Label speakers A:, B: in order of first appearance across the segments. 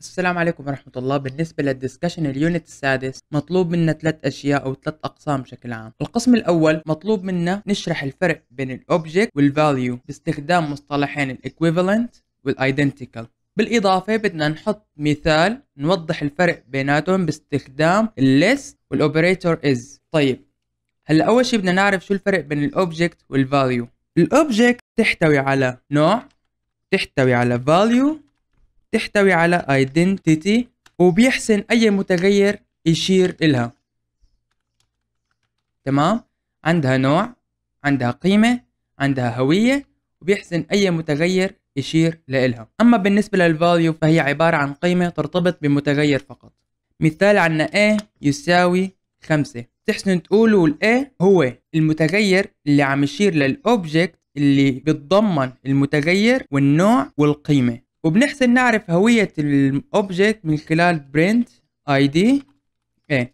A: السلام عليكم ورحمة الله بالنسبة للدسكشن اليونت السادس مطلوب منا ثلاث أشياء أو ثلاث أقسام بشكل عام القسم الأول مطلوب منا نشرح الفرق بين الأوبجكت والفاليو باستخدام مصطلحين equivalent والايدنتيكال بالإضافة بدنا نحط مثال نوضح الفرق بيناتهم باستخدام الليست والأوبريتور is طيب هلا أول شي بدنا نعرف شو الفرق بين الأوبجكت والفاليو الأوبجكت تحتوي على نوع تحتوي على value تحتوي على identity وبيحسن أي متغير يشير إلها تمام عندها نوع عندها قيمة عندها هوية وبيحسن أي متغير يشير لإلها أما بالنسبة للفاليو فهي عبارة عن قيمة ترتبط بمتغير فقط مثال عنا A يساوي خمسة تحسن تقولوا ال A هو المتغير اللي عم يشير للأوبجكت اللي بتضمن المتغير والنوع والقيمة وبنحسن نعرف هوية الاوبجكت من خلال print id a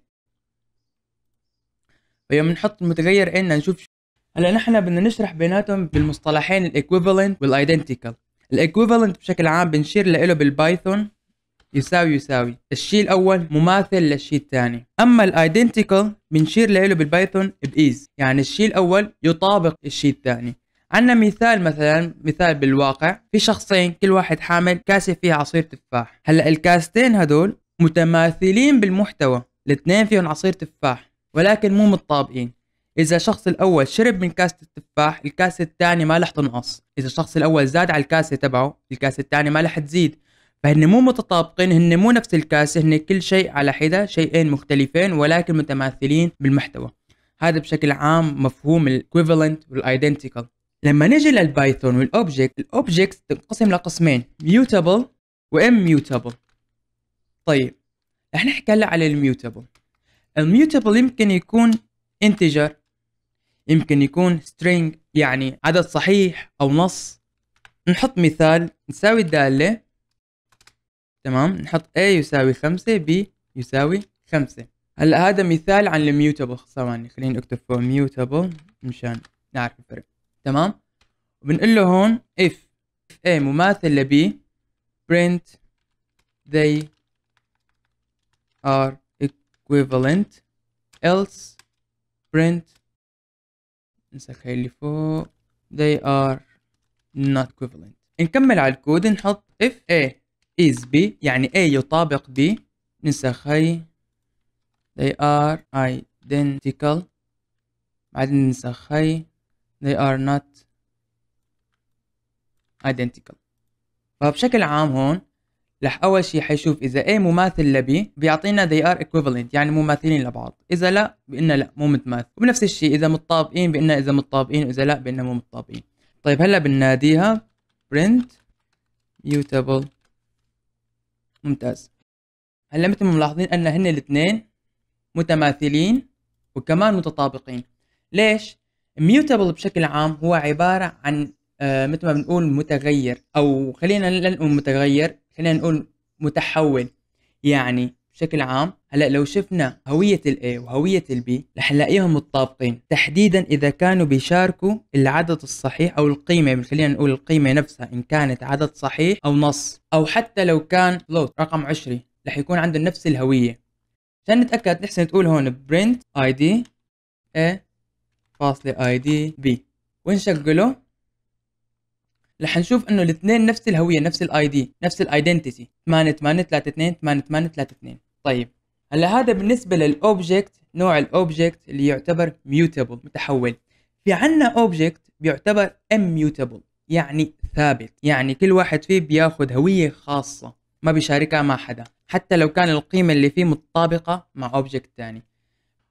A: ويوم نحط المتغير ان نشوف هلا نحن بدنا نشرح بيناتهم بالمصطلحين الايكوفالنت والايدنتيكال الايكوفالنت بشكل عام بنشير له بالبايثون يساوي يساوي الشيء الاول مماثل للشيء الثاني اما الايدنتيكال بنشير له بالبايثون بايز يعني الشيء الاول يطابق الشيء الثاني عندنا مثال مثلا مثال بالواقع في شخصين كل واحد حامل كاسة فيها عصير تفاح هلا الكاستين هدول متماثلين بالمحتوى الاثنين فيهم عصير تفاح ولكن مو متطابقين إذا الشخص الأول شرب من كاسة التفاح الكاسة الثانية ما رح تنقص إذا الشخص الأول زاد على الكاسة تبعه الكاسة الثانية ما رح تزيد فهن مو متطابقين هن مو نفس الكاسة هن كل شيء على حدة شيئين مختلفين ولكن متماثلين بالمحتوى هذا بشكل عام مفهوم ال equivalent identical لما نجي للبايثون والاوبجكت الاوبجكت تنقسم لقسمين ميوتابل واميوتابل طيب رح نحكي هلا على الميوتابل الميوتابل يمكن يكون انتجر يمكن يكون string يعني عدد صحيح او نص نحط مثال نساوي الدالة تمام نحط a يساوي خمسة b يساوي خمسة هلا هذا مثال عن الميوتابل ثواني خليني اكتب فوق ميوتابل مشان نعرف الفرق تمام بنقول له هون if a مماثل b print they are equivalent else print نسك هاي اللي فوق they are not equivalent نكمل على الكود نحط if a is b يعني a يطابق b ننسخ هاي they are identical بعدين ننسخ هاي they are not identical فبشكل عام هون رح اول شيء حيشوف اذا A مماثل ل B بيعطينا they are equivalent يعني مماثلين لبعض اذا لا بقلنا لا مو متماثل وبنفس الشيء اذا متطابقين بقلنا اذا متطابقين واذا لا بقلنا مو متطابقين طيب هلا بناديها print mutable ممتاز هلا مثل ما ملاحظين ان هن الاثنين متماثلين وكمان متطابقين ليش ميوتابل بشكل عام هو عبارة عن آه، مثل ما بنقول متغير او خلينا لا نقول متغير خلينا نقول متحول يعني بشكل عام هلا لو شفنا هوية ال A وهوية ال B رح نلاقيهم متطابقين تحديدا إذا كانوا بيشاركوا العدد الصحيح أو القيمة خلينا نقول القيمة نفسها إن كانت عدد صحيح أو نص أو حتى لو كان float رقم 20 رح يكون عنده نفس الهوية عشان نتأكد نحسن تقول هون print ID A فاصلة اي دي بي ونشغله رح نشوف انه الاثنين نفس الهوية نفس الاي دي نفس الايدنتيتي 8 8 8 8 طيب هلا هذا بالنسبة للاوبجكت نوع الاوبجكت اللي يعتبر ميوتابل متحول في عنا اوبجكت بيعتبر immutable يعني ثابت يعني كل واحد فيه بياخذ هوية خاصة ما بيشاركها مع حدا حتى لو كان القيمة اللي فيه متطابقة مع اوبجكت تاني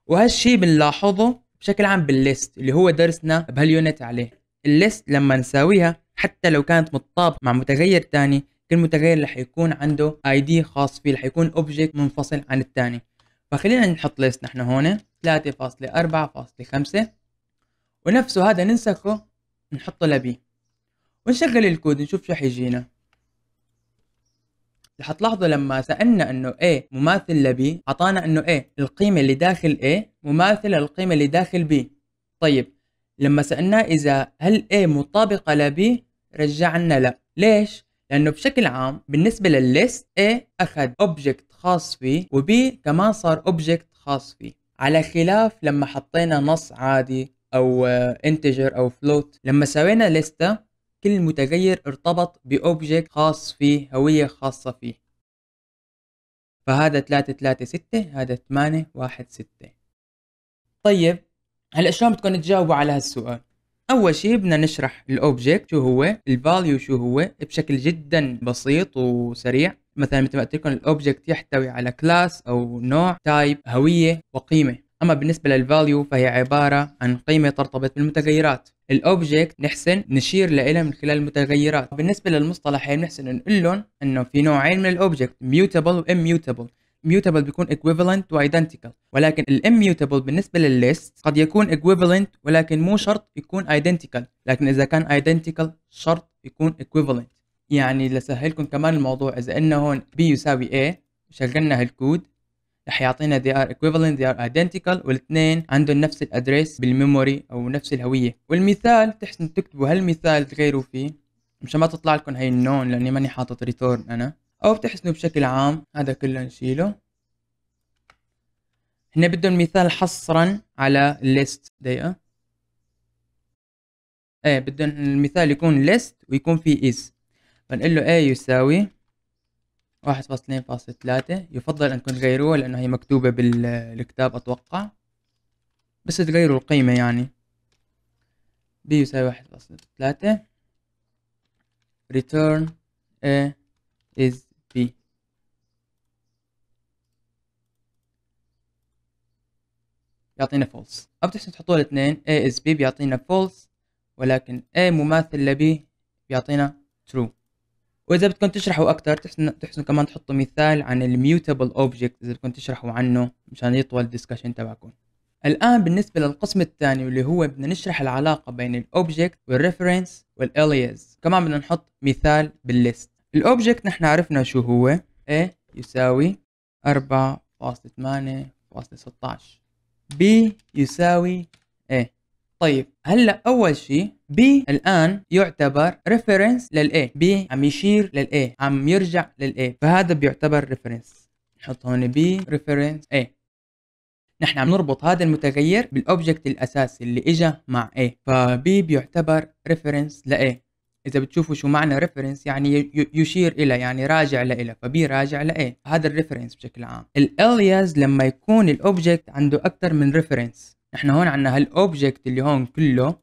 A: وهالشي بنلاحظه بشكل عام بالليست اللي هو درسنا بهاليونت عليه الليست لما نساويها حتى لو كانت متطابقة مع متغير تاني كل متغير رح يكون عنده اي دي خاص فيه رح يكون اوبجكت منفصل عن الثاني فخلينا نحط ليست نحن هون 3.4.5 ونفسه هذا ننسخه نحطه لبي ونشغل الكود نشوف شو حيجينا رح تلاحظوا لما سألنا انه A مماثل لبي اعطانا انه A القيمة اللي داخل A مماثلة للقيمة اللي داخل B طيب لما سألناه إذا هل A مطابقة ل B رجعنا لا ليش؟ لأنه بشكل عام بالنسبة للليست A أخذ أوبجكت خاص فيه وB كمان صار أوبجكت خاص فيه على خلاف لما حطينا نص عادي أو انتجر أو فلوت لما سوينا لستة كل متغير ارتبط بأوبجكت خاص فيه هوية خاصة فيه فهذا 3 3 6 هذا 8 1 6 طيب هلا شلون بدكم تجاوبوا على هالسؤال اول شيء بدنا نشرح الاوبجكت شو هو الفاليو شو هو بشكل جدا بسيط وسريع مثلا مثل ما قلت لكم الاوبجكت يحتوي على كلاس او نوع تايب هويه وقيمه اما بالنسبه للفاليو فهي عباره عن قيمه ترتبط بالمتغيرات الاوبجكت نحسن نشير لها من خلال المتغيرات بالنسبه للمصطلحين نحسن نقول لهم انه في نوعين من الاوبجكت ميوتابل واميوتابل mutable بيكون equivalent و identical ولكن ال immutable بالنسبه list قد يكون equivalent ولكن مو شرط يكون identical لكن اذا كان identical شرط يكون equivalent يعني لسهلكم كمان الموضوع اذا إنه هون b يساوي a شغلنا هالكود رح يعطينا they are equivalent they are identical والاثنين عندهم نفس الادريس بالميموري او نفس الهويه والمثال تحسن تكتبوا هالمثال تغيروا فيه مشان ما تطلع لكم هي النون لاني ماني حاطط ريتورن انا او بتحسنوا بشكل عام هذا كله نشيله هنا بدهم مثال حصرا على list دقيقة ايه بدهم المثال يكون ليست ويكون فيه is فنقول له a يساوي واحد فاصلين فاصل ثلاثة يفضل انكم تغيروها لانه هي مكتوبة بالكتاب اتوقع بس تغيروا القيمة يعني b يساوي واحد فاصل ثلاثة return a is يعطينا فولس او بتحسن تحطوا الاثنين A is B بيعطينا فولس ولكن A مماثل ل B بيعطينا true واذا بدكم تشرحوا اكثر تحسن تحسن كمان تحطوا مثال عن الميوتابل اوبجكت اذا بدكم تشرحوا عنه مشان يطول الدسكشن تبعكم الان بالنسبه للقسم الثاني واللي هو بدنا نشرح العلاقه بين الاوبجكت والريفرنس والالياز كمان بدنا نحط مثال بالليست الاوبجكت نحن عرفنا شو هو A يساوي 4.8.16 بي يساوي A طيب هلا اول شيء بي الان يعتبر ريفرنس للاي بي عم يشير للاي عم يرجع للاي فهذا بيعتبر ريفرنس نحط هون B ريفرنس A نحن عم نربط هذا المتغير بالاوبجكت الاساسي اللي اجى مع A فبي بيعتبر ريفرنس لاي A اذا بتشوفوا شو معنى ريفرنس يعني يشير الى يعني راجع لإلى فبي راجع لايه هذا الريفرنس بشكل عام الالياز لما يكون الاوبجكت عنده اكثر من ريفرنس نحن هون عندنا هالاوبجكت اللي هون كله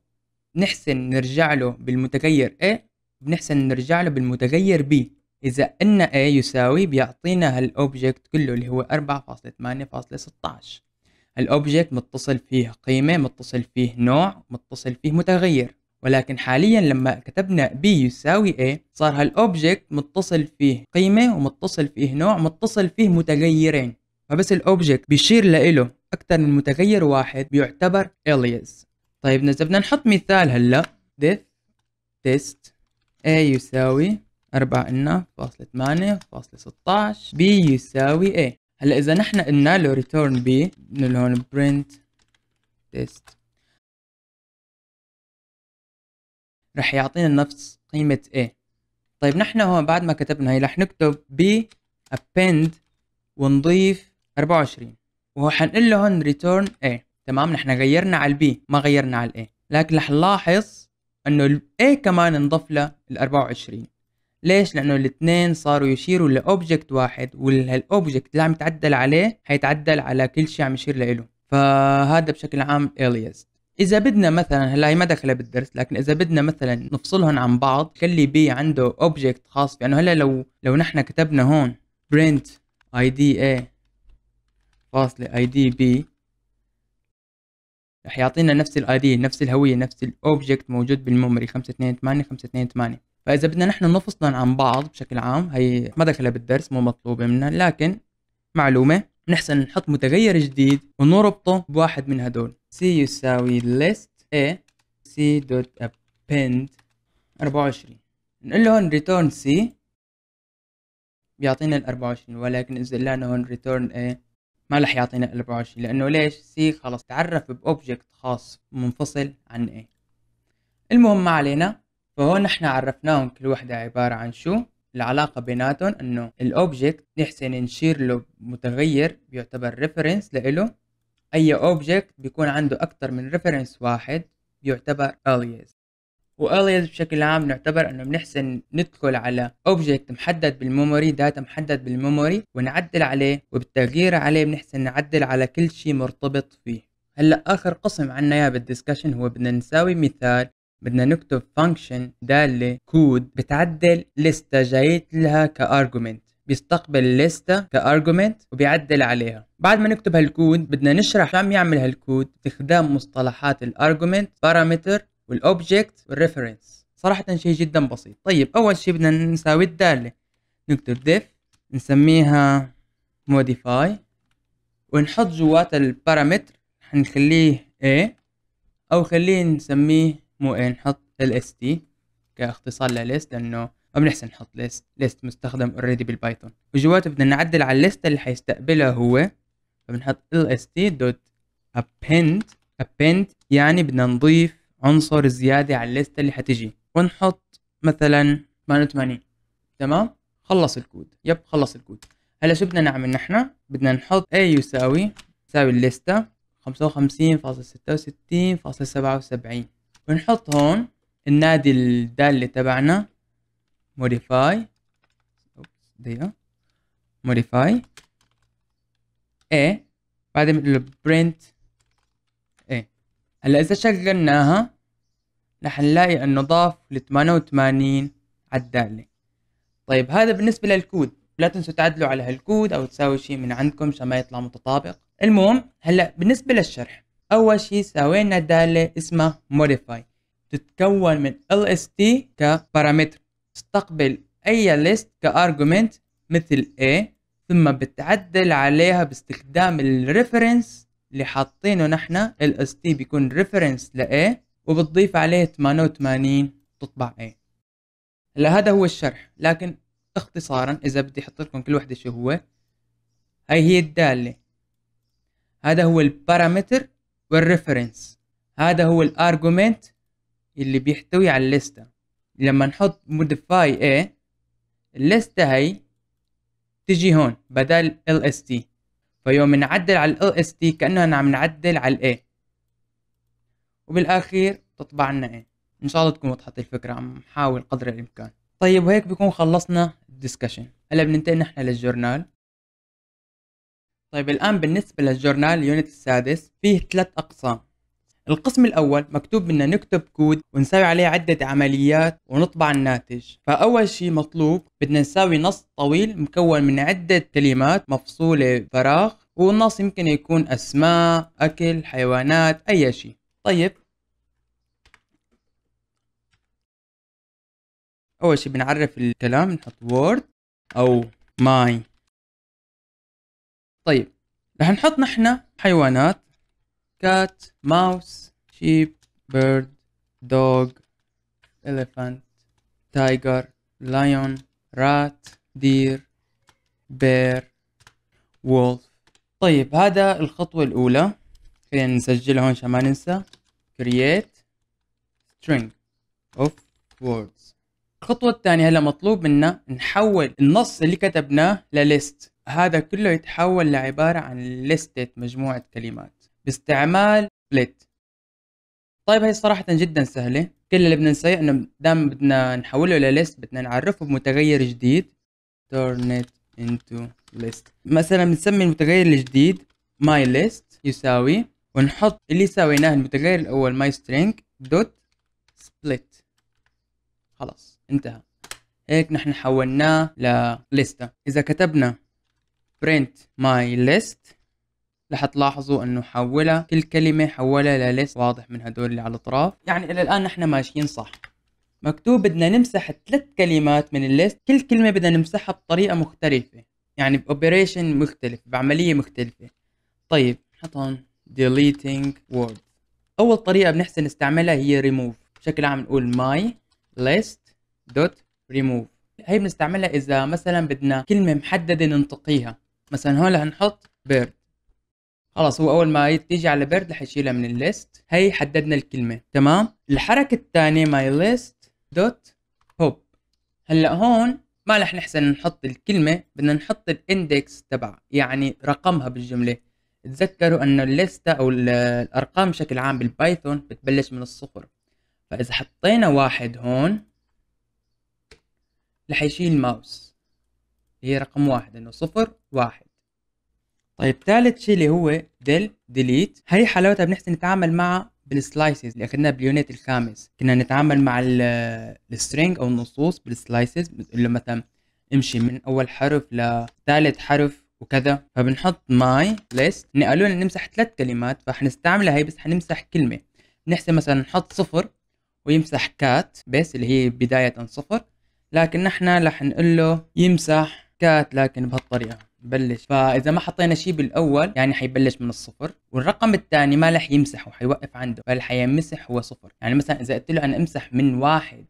A: نحسن نرجع له بالمتغير A بنحسن نرجع له بالمتغير B إذا أن A يساوي بيعطينا هالأوبجكت كله اللي هو 4.8.16 الأوبجكت متصل فيه قيمة متصل فيه نوع متصل فيه متغير ولكن حاليا لما كتبنا B يساوي A صار هالأوبجكت متصل فيه قيمة ومتصل فيه نوع متصل فيه متغيرين فبس الأوبجكت بيشير لإله أكثر من متغير واحد بيعتبر alias طيب إذا بدنا نحط مثال هلا this test A يساوي 4 قلنا فاصلة 8 فاصلة 16 B يساوي A هلا إذا نحن قلنا له return B من هون print test راح يعطينا نفس قيمة A طيب نحن هون بعد ما كتبنا هي رح نكتب B append ونضيف 24 وحنقول له هون return A تمام نحن غيرنا على B ما غيرنا على A لكن رح نلاحظ انه ال A كمان انضف له ال 24 ليش؟ لأنه الاثنين صاروا يشيروا لأوبجكت واحد والأوبجكت اللي عم يتعدل عليه حيتعدل على كل شيء عم يشير له فهذا بشكل عام alias اذا بدنا مثلا هلا هي ما دخلها بالدرس لكن اذا بدنا مثلا نفصلهم عن بعض كل بي عنده اوبجكت خاص بانه يعني هلا لو لو نحن كتبنا هون اي دي اي فاصلة دي بي رح يعطينا نفس الاي دي نفس الهوية نفس الاوبجكت موجود بالميموري 528 528 فاذا بدنا نحن نفصلهم عن بعض بشكل عام هي ما دخلها بالدرس مو مطلوبة منا لكن معلومة نحسن نحط متغير جديد ونربطه بواحد من هدول C يساوي list A C append 24 نقول له هون return C بيعطينا ال 24 ولكن إذا قلنا هون return A ما رح يعطينا 24 لأنه ليش C خلص تعرف بأوبجكت خاص منفصل عن A المهم ما علينا فهون نحن عرفناهم كل وحدة عبارة عن شو العلاقه بيناتهم انه الاوبجكت نحسن نشير له متغير بيعتبر ريفرنس لإله اي اوبجكت بيكون عنده اكتر من ريفرنس واحد بيعتبر alias واليز بشكل عام نعتبر انه بنحسن ندخل على اوبجكت محدد بالميموري داتا محدد بالميموري ونعدل عليه وبالتغيير عليه بنحسن نعدل على كل شيء مرتبط فيه هلا اخر قسم عنا اياه بالدسكشن هو بدنا نساوي مثال بدنا نكتب function دالة كود بتعدل لستة جايت لها كارجومنت بيستقبل لستة كارجومنت وبيعدل عليها بعد ما نكتب هالكود بدنا نشرح شو عم يعمل هالكود باستخدام مصطلحات الارجومنت بارامتر والاوبجكت والريفرنس صراحة شيء جدا بسيط طيب اول شيء بدنا نساوي الدالة نكتب ديف نسميها موديفاي ونحط جوات البارامتر حنخليه ايه او خليه نسميه مو ايه نحط LST كاختصار لليست لأنه ما بنحسن نحط ليست ليست مستخدم اوريدي بالبايثون وجواته بدنا نعدل على الليست اللي حيستقبلها هو فبنحط lst.append append يعني بدنا نضيف عنصر زيادة على الليست اللي حتجي ونحط مثلا 88 تمام خلص الكود يب خلص الكود هلا شو بدنا نعمل نحن بدنا نحط a يساوي تساوي الليستة 55.66.77 بنحط هون النادي الدالة تبعنا modify دقيقة modify A بعدين بنقول له print A هلا إذا شغلناها رح نلاقي إنه ضاف ل 88 على الدالة طيب هذا بالنسبة للكود لا تنسوا تعدلوا على هالكود أو تساوي شيء من عندكم عشان ما يطلع متطابق المهم هلا بالنسبة للشرح أول شي سوينا دالة اسمها modify تتكون من lst كبارامتر تستقبل أي list كارجومنت مثل a ثم بتعدل عليها باستخدام الريفرنس اللي حاطينه نحن lst بيكون ريفرنس ل a وبتضيف عليه 88 تطبع a هلا هذا هو الشرح لكن اختصارا اذا بدي احط لكم كل وحده شو هو هاي هي الداله هذا هو البارامتر والريفرنس هذا هو الارجومنت اللي بيحتوي على الليستة لما نحط modify a الليستة هي تجي هون بدل lst فيوم نعدل على lst كأننا عم نعدل على a وبالأخير تطبع لنا a إن شاء الله تكون وضحت الفكرة عم نحاول قدر الإمكان طيب وهيك بكون خلصنا الدسكشن هلا بننتقل نحن للجورنال طيب الآن بالنسبة للجورنال اليونت السادس فيه ثلاث أقسام القسم الأول مكتوب بدنا نكتب كود ونسوي عليه عدة عمليات ونطبع الناتج فأول شيء مطلوب بدنا نساوي نص طويل مكون من عدة كلمات مفصولة فراغ والنص يمكن يكون أسماء أكل حيوانات أي شيء طيب أول شيء بنعرف الكلام نحط وورد أو ماي طيب رح نحط نحن حيوانات كات ماوس شيب بيرد دوغ elephant tiger lion rat deer bear wolf طيب هذا الخطوة الأولى خلينا نسجلها هون عشان ما ننسى create string of words الخطوة الثانية هلا مطلوب منا نحول النص اللي كتبناه لليست هذا كله يتحول لعبارة عن لستة مجموعة كلمات باستعمال split طيب هي صراحة جدا سهلة كل اللي بدنا نسويه انه دام بدنا نحوله لليست بدنا نعرفه بمتغير جديد turn it into list مثلا بنسمي المتغير الجديد my list يساوي ونحط اللي سويناه المتغير الاول my string dot split خلاص انتهى هيك نحن حولناه لليستة اذا كتبنا print my list رح تلاحظوا انه حولها كل كلمه حولها لليست واضح من هدول اللي على الاطراف يعني الى الان نحن ماشيين صح مكتوب بدنا نمسح ثلاث كلمات من الليست كل كلمه بدنا نمسحها بطريقه مختلفه يعني باوبريشن مختلف بعمليه مختلفه طيب نحط هون deleting word اول طريقه بنحسن نستعملها هي remove بشكل عام نقول my list dot remove هي بنستعملها اذا مثلا بدنا كلمه محدده ننتقيها مثلا هون هنحط بيرد خلاص هو اول ما تيجي على بيرد رح يشيلها من الليست هي حددنا الكلمه تمام الحركه الثانيه ماي ليست دوت هوب هلا هون ما رح نحسن نحط الكلمه بدنا نحط الاندكس تبعها يعني رقمها بالجمله تذكروا انه الليسته او الارقام بشكل عام بالبايثون بتبلش من الصفر فاذا حطينا واحد هون رح يشيل الماوس هي رقم واحد انه صفر واحد طيب ثالث شيء اللي هو ديل ديليت هي حلاوتها بنحسن نتعامل مع بالسلايسز اللي اخذناها باليونيت الخامس كنا نتعامل مع السترينج او النصوص بالسلايسز اللي مثلا امشي من اول حرف لثالث حرف وكذا فبنحط ماي ليست قالوا لنا نمسح ثلاث كلمات فحنستعملها هي بس حنمسح كلمه نحسب مثلا نحط صفر ويمسح كات بس اللي هي بدايه صفر لكن نحن رح نقول له يمسح حركات لكن بهالطريقه بلش فاذا ما حطينا شيء بالاول يعني حيبلش من الصفر والرقم الثاني ما رح يمسح وحيوقف عنده فاللي حيمسح هو صفر يعني مثلا اذا قلت له انا امسح من واحد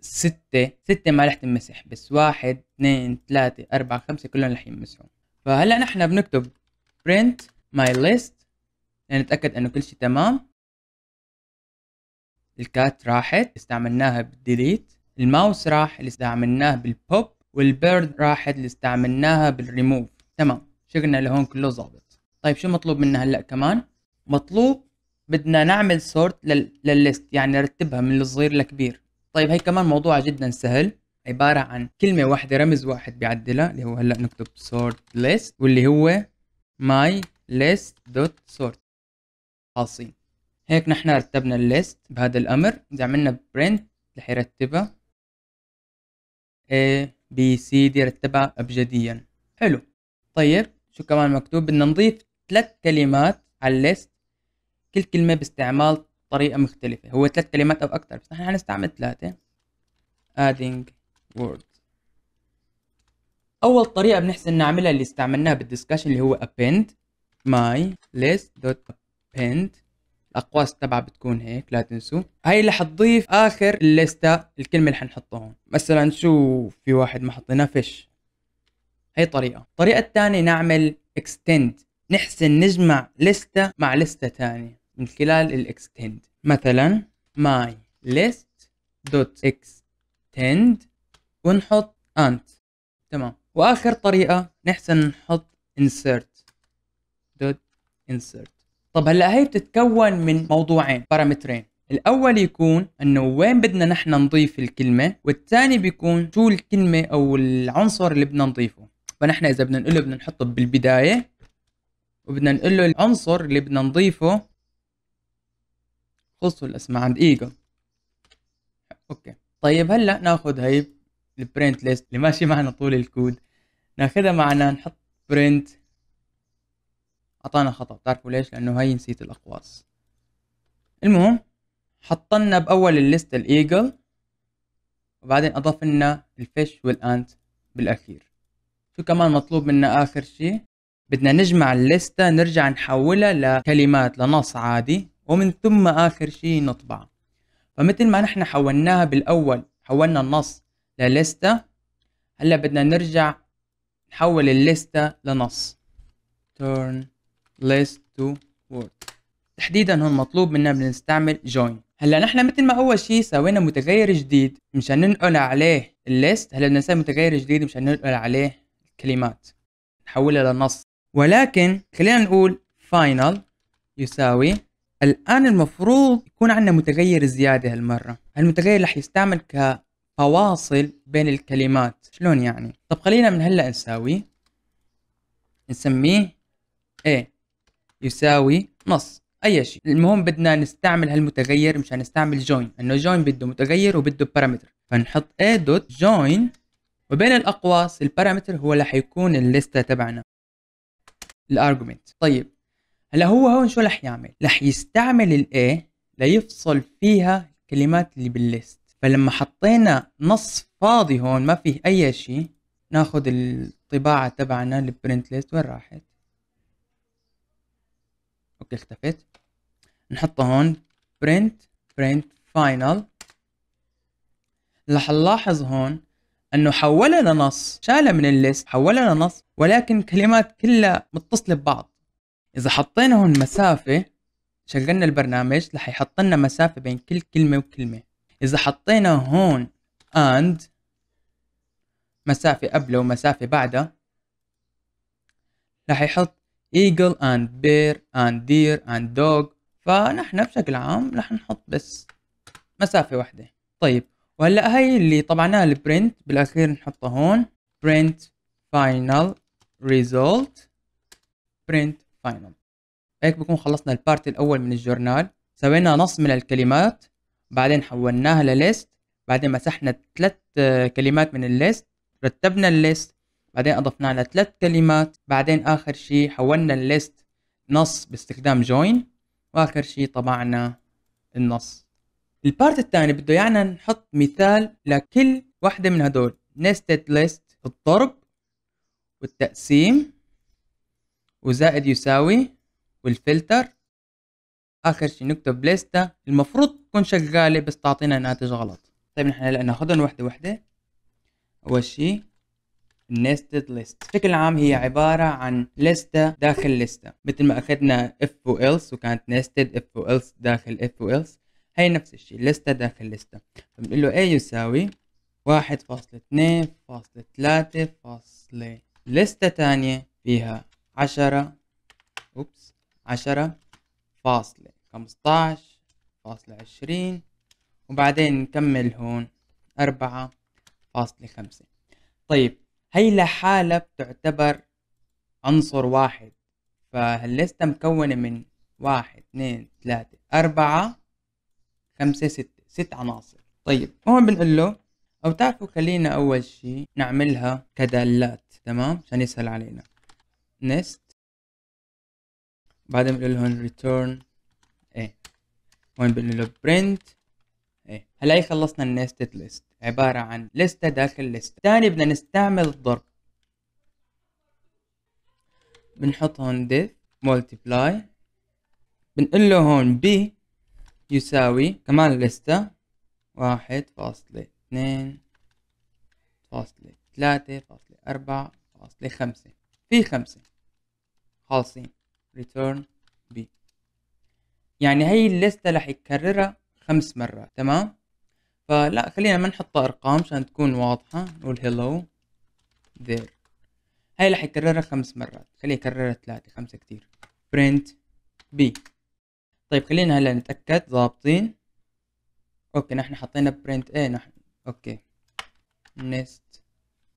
A: ستة ستة ما رح تمسح بس واحد اثنين ثلاثة أربعة خمسة كلهم رح يمسحوا فهلا نحن بنكتب print my list لنتأكد يعني انه كل شيء تمام الكات راحت استعملناها بالديليت الماوس راح اللي استعملناه بالبوب والبيرد راحت اللي استعملناها بالريموف تمام شغلنا لهون كله ظابط طيب شو مطلوب منا هلا كمان مطلوب بدنا نعمل سورت لل... للليست يعني نرتبها من الصغير لكبير طيب هي كمان موضوع جدا سهل عبارة عن كلمة واحدة رمز واحد بيعدلها اللي هو هلا نكتب sort list واللي هو my list dot sort خاصين هيك نحن رتبنا الليست بهذا الأمر إذا عملنا print رح يرتبها إيه بي سي دي رتبها أبجديا حلو طيب شو كمان مكتوب بدنا نضيف ثلاث كلمات على الليست كل كلمة باستعمال طريقة مختلفة هو ثلاث كلمات أو أكثر بس نحن حنستعمل ثلاثة adding word أول طريقة بنحسن نعملها اللي استعملناها بالدسكشن اللي هو append my list.append الاقواس تبعها بتكون هيك لا تنسوا هاي اللي حتضيف اخر الليسته الكلمه اللي حنحطها هون مثلا شو في واحد ما حطيناه فيش هي طريقه الطريقه الثانيه نعمل اكستند نحسن نجمع لستة مع لستة ثانية من خلال الاكستند مثلا my list dot extend ونحط انت تمام واخر طريقة نحسن نحط insert dot insert طب هلا هي بتتكون من موضوعين بارامترين الاول يكون انه وين بدنا نحن نضيف الكلمه والثاني بيكون شو الكلمه او العنصر اللي بدنا نضيفه فنحن اذا بدنا نقول له بدنا نحطه بالبدايه وبدنا نقول له العنصر اللي بدنا نضيفه خصو الاسماء عند ايجل اوكي طيب هلا ناخذ هي البرنت ليست اللي ماشي معنا طول الكود ناخذها معنا نحط برنت اعطانا خطأ تعرفوا ليش لانه هاي نسيت الاقواس المهم حطنا باول الليست الايجل وبعدين اضاف لنا الفيش والانت بالاخير شو كمان مطلوب منا اخر شيء بدنا نجمع الليستة نرجع نحولها لكلمات لنص عادي ومن ثم آخر شيء نطبع فمثل ما نحن حولناها بالأول حولنا النص لليستة هلا بدنا نرجع نحول الليستة لنص turn list to word تحديدا هون مطلوب منا بنستعمل join هلا نحن مثل ما اول شيء سوينا متغير جديد مشان ننقل عليه الليست هلا بدنا نسوي متغير جديد مشان ننقل عليه الكلمات نحولها لنص ولكن خلينا نقول final يساوي الان المفروض يكون عندنا متغير زياده هالمره هالمتغير رح يستعمل كفواصل بين الكلمات شلون يعني طب خلينا من هلا نساوي نسميه ايه يساوي نص اي شيء المهم بدنا نستعمل هالمتغير مشان نستعمل جوين انه جوين بده متغير وبده بارامتر فنحط a دوت جوين وبين الاقواس البارامتر هو اللي حيكون الليسته تبعنا الارجومنت طيب هلا هو هون شو رح يعمل رح يستعمل الاي ليفصل فيها الكلمات اللي بالليست فلما حطينا نص فاضي هون ما فيه اي شيء ناخذ الطباعه تبعنا البرنت ليست وين راحت بتلتفت نحطها هون print print final رح نلاحظ هون انه حولها لنص شالها من الليست حولها لنص ولكن كلمات كلها متصله ببعض اذا حطينا هون مسافه شغلنا البرنامج رح يحط لنا مسافه بين كل كلمه وكلمه اذا حطينا هون and مسافه قبله ومسافه بعدها رح يحط eagle and bear and deer and dog فنحن بشكل عام رح نحط بس مسافة واحدة طيب وهلا هي اللي طبعناها البرنت بالاخير نحطها هون برنت فاينل ريزولت برنت فاينل هيك بكون خلصنا البارت الاول من الجورنال سوينا نص من الكلمات بعدين حولناها لليست بعدين مسحنا ثلاث كلمات من الليست رتبنا الليست بعدين اضفنا لها ثلاث كلمات بعدين اخر شيء حولنا الليست نص باستخدام join واخر شيء طبعنا النص البارت الثاني بده يعنى نحط مثال لكل واحدة من هدول nested list الضرب والتقسيم وزائد يساوي والفلتر اخر شيء نكتب ليستا المفروض تكون شغالة بس تعطينا ناتج غلط طيب نحن هلا ناخذهم وحدة وحدة اول شيء nested list بشكل عام هي عبارة عن لستة داخل لستة مثل ما أخذنا if و else وكانت nested if و else داخل if و else هي نفس الشيء لستة داخل لستة فبنقول له A يساوي واحد فاصلة اثنين فاصلة ثلاثة فاصلة لستة تانية فيها عشرة أوبس عشرة فاصلة خمسطعش فاصلة عشرين وبعدين نكمل هون أربعة فاصلة خمسة طيب هي لحالها بتعتبر عنصر واحد فالليستة مكونة من واحد اثنين ثلاثة أربعة خمسة ستة ست عناصر طيب هون بنقول له أو تعرفوا خلينا أول شي نعملها كدالات تمام عشان يسهل علينا نست بعدين بنقول لهم return ايه هون بنقول له print ايه هلا هي خلصنا النستد ليست عباره عن لسته داخل لسته ثاني بدنا نستعمل الضرب بنحط هون ديف مولتبلاي بنقول له هون بي يساوي كمان لستة واحد فاصلة اثنين فاصلة ثلاثة فاصلة أربعة فاصلة خمسة في خمسة خالصين return b يعني هي اللستة رح يكررها خمس مرات تمام فلا خلينا ما نحطها ارقام عشان تكون واضحه نقول hello there هاي راح يكررها خمس مرات خليه يكررها ثلاثة خمسة كتير print b طيب خلينا هلا نتأكد ضابطين اوكي نحن حطينا print a نحن اوكي nest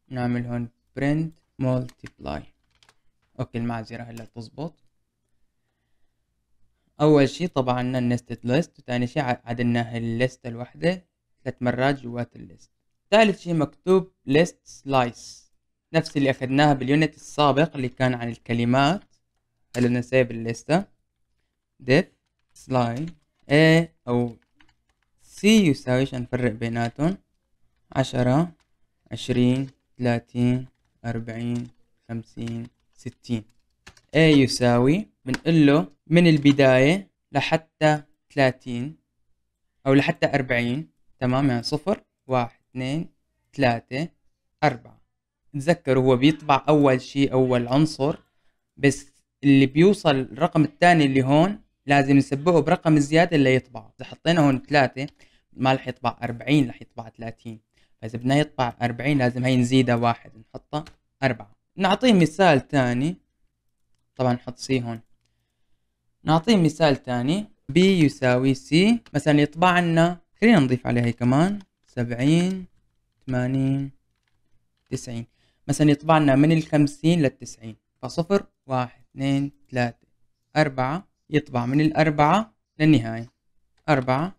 A: نعمل هون print multiply اوكي المعذره هلا تزبط اول شي طبعا عندنا النستد ليست وثاني شي عدلناها الليست الوحده ثلاث مرات جوات الليست ثالث شي مكتوب ليست سلايس نفس اللي اخذناها باليونت السابق اللي كان عن الكلمات خلونا نسيب الليستة ديف سلاي اي أو سي يساوي عشان نفرق بيناتهم عشرة عشرين ثلاثين أربعين خمسين ستين اي يساوي بنقول له من البداية لحتى 30 أو لحتى 40 تمام يعني صفر واحد اثنين ثلاثة أربعة تذكر هو بيطبع أول شيء أول عنصر بس اللي بيوصل الرقم الثاني اللي هون لازم نسبقه برقم زيادة اللي يطبعه إذا حطينا هون ثلاثة ما رح يطبع 40 رح يطبع 30 فإذا بدنا يطبع 40 لازم هي نزيدها واحد نحطها أربعة نعطيه مثال ثاني طبعا نحط سي هون نعطيه مثال تاني B يساوي C مثلا يطبع لنا خلينا نضيف عليها كمان سبعين ثمانين تسعين مثلا يطبع لنا من الخمسين للتسعين فصفر واحد 2 3 أربعة يطبع من الأربعة للنهاية أربعة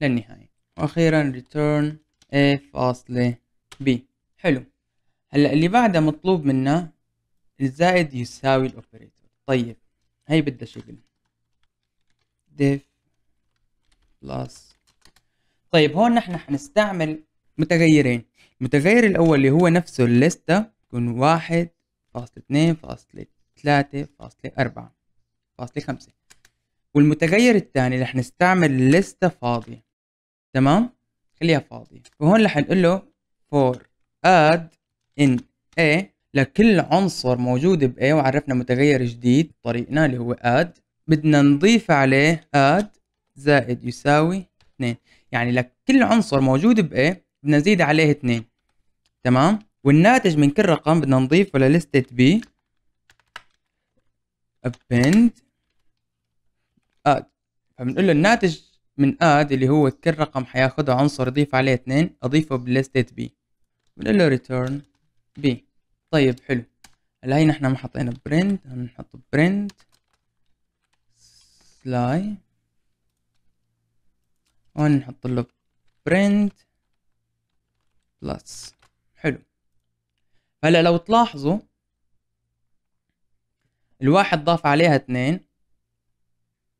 A: للنهاية وأخيرا return A فاصلة B حلو هلأ اللي بعده مطلوب منا الزائد يساوي الأوبريتور طيب هاي بدها شغل div بلس طيب هون نحن حنستعمل متغيرين المتغير الأول اللي هو نفسه الليستة يكون واحد فاصلة اثنين فاصلة ثلاثة فاصلة أربعة فاصلة خمسة والمتغير الثاني رح نستعمل لستة فاضية تمام خليها فاضية وهون رح نقول له for add in a لكل عنصر موجود ب A وعرفنا متغير جديد طريقنا اللي هو add بدنا نضيف عليه add زائد يساوي 2 يعني لكل عنصر موجود ب A بدنا نزيد عليه 2 تمام والناتج من كل رقم بدنا نضيفه للستة B append add فبنقول له الناتج من add اللي هو كل رقم حياخده عنصر يضيف عليه 2 اضيفه بالستة B بنقول له return B طيب حلو هلا هينا احنا ما حطينا برنت هنحط برنت سلاي ونحط له برنت بلس حلو هلا لو تلاحظوا الواحد ضاف عليها اثنين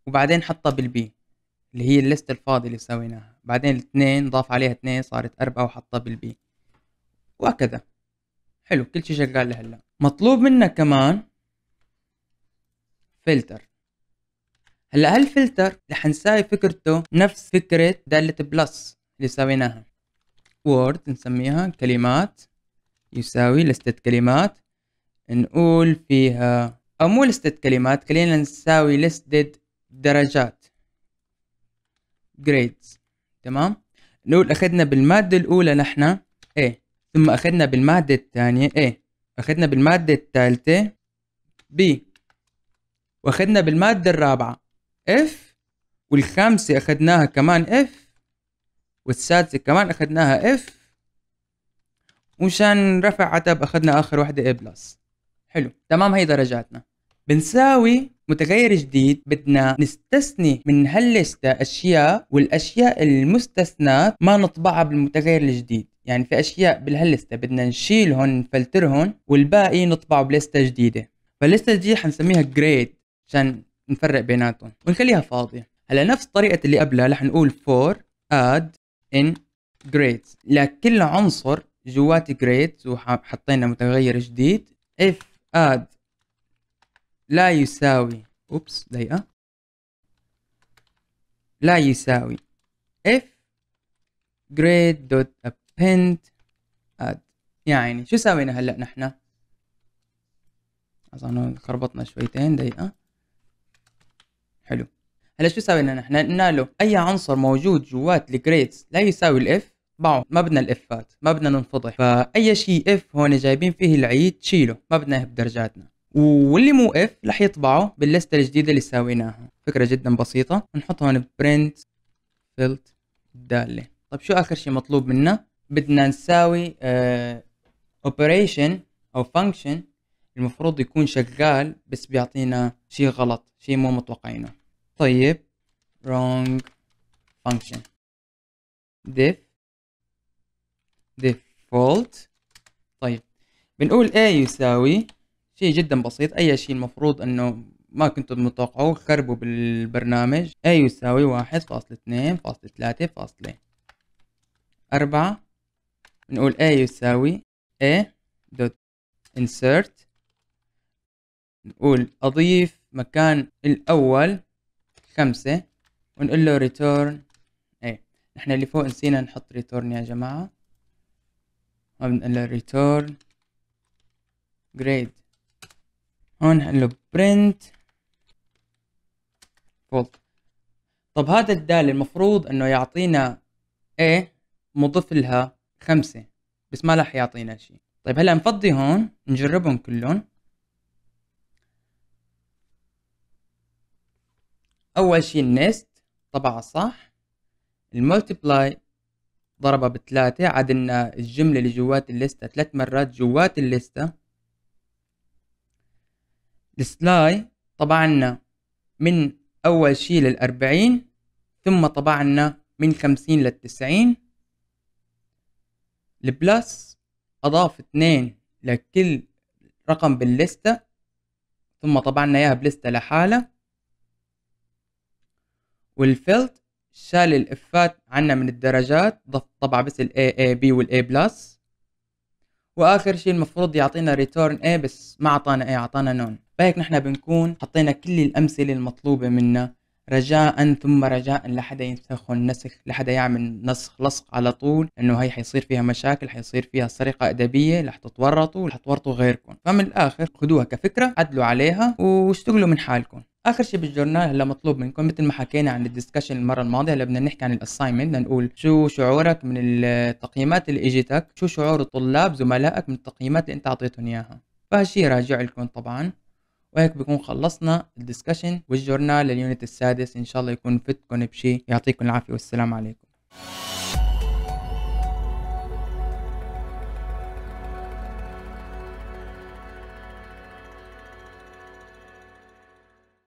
A: وبعدين حطها بالبي اللي هي الليست الفاضي اللي سويناها بعدين الاثنين ضاف عليها اثنين صارت اربعة وحطها بالبي وهكذا حلو كل شيء شغال لهلا مطلوب منا كمان فلتر هلا هالفلتر رح نساوي فكرته نفس فكرة دالة بلس اللي سويناها وورد نسميها كلمات يساوي لستة كلمات نقول فيها أو مو لستة كلمات خلينا نساوي لستة درجات grades تمام نقول أخذنا بالمادة الأولى نحن ايه ثم أخذنا بالمادة الثانية A إيه؟ أخذنا بالمادة الثالثة B وأخذنا بالمادة الرابعة F والخامسة أخذناها كمان F والسادسة كمان أخذناها F ومشان رفع عتب أخذنا آخر وحدة A بلس حلو تمام هي درجاتنا بنساوي متغير جديد بدنا نستثني من هالليستة أشياء والأشياء المستثناة ما نطبعها بالمتغير الجديد يعني في أشياء بالهالليستة بدنا نشيلهم نفلترهم والباقي نطبعه بليستة جديدة فالليستة الجديدة حنسميها جريد عشان نفرق بيناتهم ونخليها فاضية هلا نفس طريقة اللي قبلها رح نقول for add in grades لكل عنصر جوات grades وحطينا متغير جديد if add لا يساوي أوبس دقيقة لا يساوي if grade dot append add يعني شو سوينا هلا نحن؟ أظن خربطنا شويتين دقيقة حلو هلا شو سوينا نحن؟ قلنا له أي عنصر موجود جوات الجريدز لا يساوي الإف باعوا ما بدنا الإفات ما بدنا ننفضح فأي شيء إف هون جايبين فيه العيد شيله ما بدنا اياه بدرجاتنا واللي مو اف راح يطبعه باللستة الجديدة اللي سويناها فكرة جدا بسيطة نحط هون برنت فلت دالة طيب شو اخر شي مطلوب منا بدنا نساوي اوبريشن آه، او فانكشن المفروض يكون شغال بس بيعطينا شي غلط شي مو متوقعينه طيب wrong function ديف default طيب بنقول a يساوي شيء جدا بسيط اي شيء المفروض انه ما كنتوا متوقعوه خربوا بالبرنامج اي يساوي واحد فاصل اثنين فاصل ثلاثة فاصلة أربعة نقول اي يساوي اي دوت انسرت نقول أضيف مكان الأول خمسة ونقول له ريتورن اي نحن اللي فوق نسينا نحط ريتورن يا جماعة ونقول له ريتورن جريد له برنت فولت طب هذا الدال المفروض انه يعطينا ايه مضيف لها خمسة بس ما راح يعطينا شيء طيب هلا نفضي هون نجربهم كلهم اول شيء النست طبعا صح الملتبلاي ضربها بثلاثة عدلنا الجملة اللي جوات الليستة ثلاث مرات جوات الليستة السلاي طبعنا من أول شي للأربعين ثم طبعنا من خمسين للتسعين البلس أضاف اتنين لكل رقم باللستة ثم طبعنا إياها بلستة لحالة والفلت شال الإفات عنا من الدرجات ضف طبع بس الاي A A B وال A وآخر شي المفروض يعطينا return A بس ما عطانا A عطانا نون فهيك نحن بنكون حطينا كل الأمثلة المطلوبة منا رجاء ثم رجاء لحدا ينسخ النسخ لحدا يعمل نسخ لصق على طول انه هي حيصير فيها مشاكل حيصير فيها سرقه ادبيه رح تتورطوا رح تورطوا غيركم فمن الاخر خدوها كفكره عدلوا عليها واشتغلوا من حالكم اخر شيء بالجورنال هلا مطلوب منكم مثل ما حكينا عن الديسكشن المره الماضيه هلا بدنا نحكي عن الاساينمنت بدنا نقول شو شعورك من التقييمات اللي اجتك شو شعور الطلاب زملائك من التقييمات اللي انت اعطيتهم اياها فهالشيء راجع لكم طبعا وهيك بكون خلصنا الدسكشن والجورنال لليونت السادس ان شاء الله يكون فتكم بشيء يعطيكم العافيه والسلام عليكم